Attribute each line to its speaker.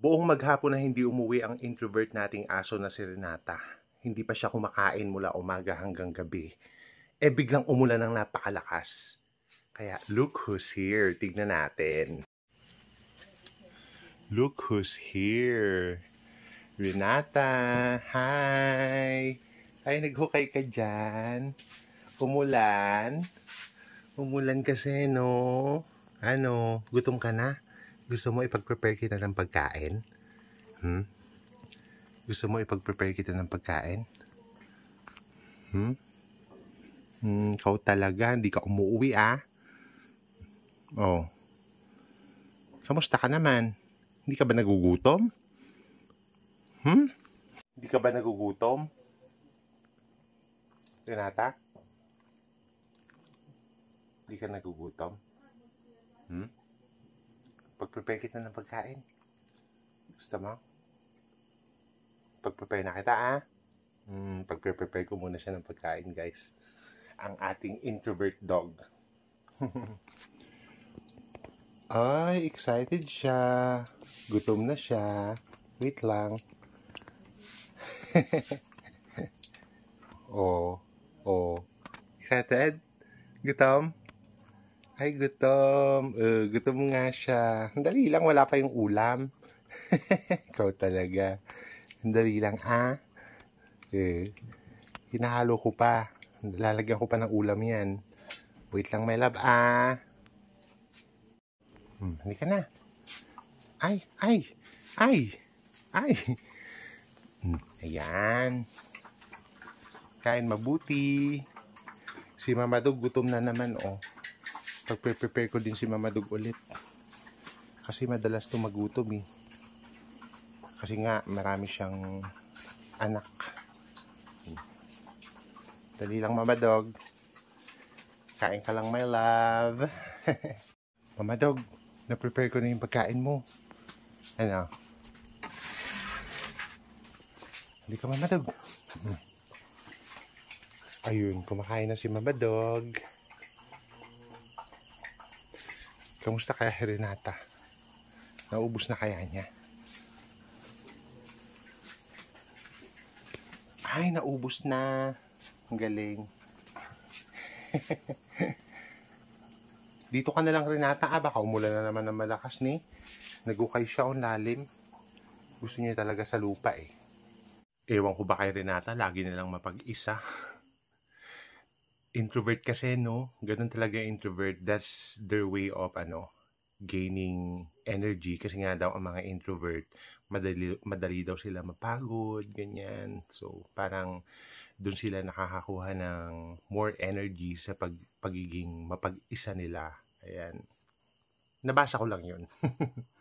Speaker 1: Buong maghapon na hindi umuwi ang introvert nating aso na si Renata. Hindi pa siya kumakain mula umaga hanggang gabi. E biglang umulan ng napakalakas. Kaya look who's here. Tignan natin. Look who's here. Renata, hi! Ay, naghukay ka dyan. Umulan. Umulan kasi, no? Ano, gutom ka na? Gusto mo ipag-prepare kita ng pagkain? Hmm? Gusto mo ipag-prepare kita ng pagkain? Hmm? Hmm, kau talaga, hindi ka umuwi ah. Oh. Kamusta ka naman? Hindi ka ba nagugutom? Hmm? Hindi ka ba nagugutom? Renata? Hindi ka nagugutom? Hmm? Pag-prepare kita ng pagkain. Gusto mo? Pag-prepare na kita, ah. Hmm, pag-prepare ko muna siya ng pagkain, guys. Ang ating introvert dog. Ay, excited siya. Gutom na siya. Wait lang. oh, oh. Excited? Gutom? Ay, gutom. Uh, gutom nga siya. Dali lang, wala pa yung ulam. Ikaw talaga. Dali lang, ha? Ah. Eh, hinahalo ko pa. Lalagyan ko pa ng ulam yan. Wait lang, my love, ah. Hmm, halika na. Ay, ay, ay, ay. Hmm, ayan. Kain mabuti. Si Mama Dog, gutom na naman, oh pag-prepare ko din si Mama Dog ulit kasi madalas tumagutom eh kasi nga marami siyang anak dali lang Mama Dog. kain ka lang my love Mama Dog, na-prepare ko na yung pagkain mo ano hindi ka Mama Mamadog ayun kumakain na si Mama Dog. Kamusta kaya Renata? Naubos na kaya niya? Ay, naubos na. Ang galing. Dito ka na lang Renata. Ah, baka umulan na naman ng malakas ni. Nagukay siya on oh, lalim. Gusto niya talaga sa lupa eh. Ewan ko ba kay Renata, lagi nilang mapag-isa. introvert kasi, no? Ganun talaga introvert. That's their way of, ano, gaining energy. Kasi nga daw, ang mga introvert, madali, madali daw sila mapagod, ganyan. So, parang doon sila nakakakuha ng more energy sa pag, pagiging mapag-isa nila. Ayan. Nabasa ko lang yun.